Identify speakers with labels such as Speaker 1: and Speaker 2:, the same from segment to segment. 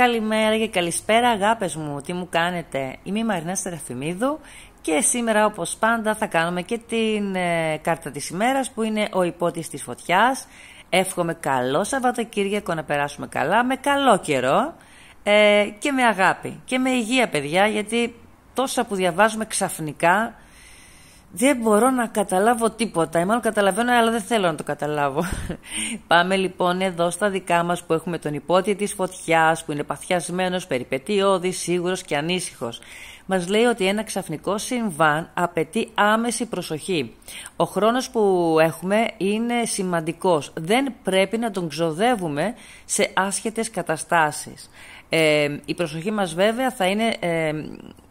Speaker 1: Καλημέρα και καλησπέρα αγάπες μου, τι μου κάνετε. Είμαι η Μαρινά Στραφιμίδου και σήμερα όπως πάντα θα κάνουμε και την ε, κάρτα της ημέρας που είναι ο υπότης της φωτιάς. Εύχομαι καλό Σαββατοκύριακο να περάσουμε καλά, με καλό καιρό ε, και με αγάπη και με υγεία παιδιά γιατί τόσα που διαβάζουμε ξαφνικά δεν μπορώ να καταλάβω τίποτα. Ε, μάλλον καταλαβαίνω, αλλά δεν θέλω να το καταλάβω. Πάμε λοιπόν εδώ στα δικά μας που έχουμε τον υπότιτλο της φωτιάς, που είναι παθιασμένος, περιπετειώδης, σίγουρος και ανήσυχος. Μας λέει ότι ένα ξαφνικό συμβάν απαιτεί άμεση προσοχή. Ο χρόνος που έχουμε είναι σημαντικός. Δεν πρέπει να τον ξοδεύουμε σε άσχετες καταστάσεις. Ε, η προσοχή μας βέβαια θα είναι ε,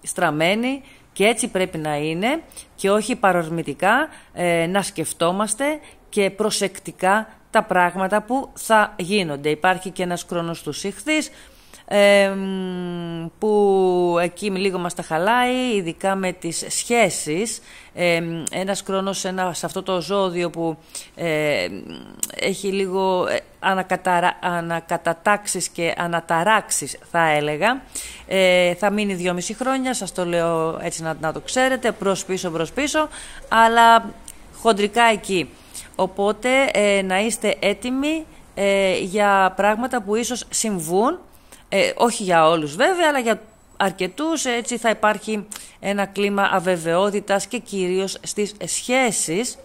Speaker 1: στραμμένη και έτσι πρέπει να είναι και όχι παρορμητικά ε, να σκεφτόμαστε και προσεκτικά τα πράγματα που θα γίνονται. Υπάρχει και ένας χρόνος του συχθής ε, που εκεί λίγο μας τα χαλάει, ειδικά με τις σχέσεις. Ε, ένας χρόνος ένα, σε αυτό το ζώδιο που ε, έχει λίγο ε, ανακαταρα... ανακατατάξεις και αναταράξεις θα έλεγα. Ε, θα μείνει δυόμιση χρόνια, σας το λέω έτσι να, το ξέρετε, προς πίσω, προς πίσω, αλλά χοντρικά εκεί. Οπότε ε, να είστε έτοιμοι ε, για πράγματα που ίσως συμβούν, όχι για όλους βέβαια, αλλά για αρκετούς, έτσι θα υπάρχει ένα κλίμα αβεβαιότητας και κυρίως στις σχέσεις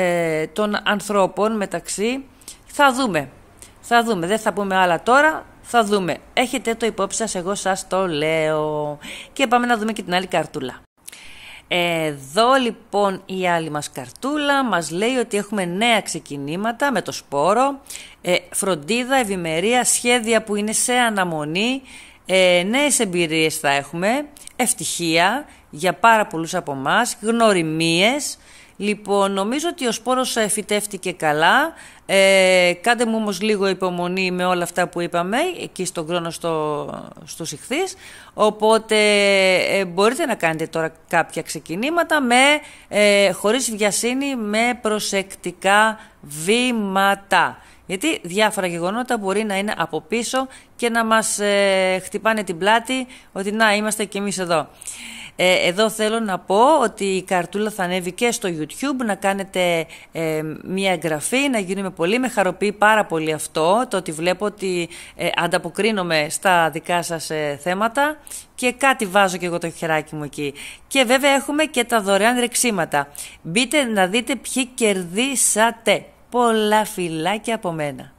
Speaker 1: ε, των ανθρώπων μεταξύ. Θα δούμε. Θα δούμε. Δεν θα πούμε άλλα τώρα. Θα δούμε. Έχετε το υπόψη σας, εγώ σας το λέω. Και πάμε να δούμε και την άλλη καρτούλα. Εδώ λοιπόν η άλλη μας καρτούλα μας λέει ότι έχουμε νέα ξεκινήματα με το σπόρο, ε, φροντίδα, ευημερία, σχέδια που είναι σε αναμονή, ε, νέες εμπειρίες θα έχουμε, ευτυχία για πάρα πολλούς από εμά, γνωριμίες, Λοιπόν, νομίζω ότι ο σπόρος ε, φυτεύτηκε καλά. Ε, κάντε μου όμως λίγο υπομονή με όλα αυτά που είπαμε, εκεί στον χρόνο στο, στους ηχθείς. Οπότε ε, μπορείτε να κάνετε τώρα κάποια ξεκινήματα με, ε, χωρίς βιασύνη, με προσεκτικά βήματα. Γιατί διάφορα γεγονότα μπορεί να είναι από πίσω και να μας ε, χτυπάνε την πλάτη ότι να είμαστε κι εμείς εδώ. Ε, εδώ θέλω να πω ότι η καρτούλα θα ανέβει και στο YouTube, να κάνετε ε, μια εγγραφή, να γίνουμε πολύ. Με χαροποιεί πάρα πολύ αυτό, το ότι βλέπω ότι ε, ανταποκρίνομαι στα δικά σας ε, θέματα και κάτι βάζω και εγώ το χεράκι μου εκεί. Και βέβαια έχουμε και τα δωρεάν ρεξίματα. Μπείτε να δείτε ποιοι κερδίσατε. Πολλά φιλάκια από μένα.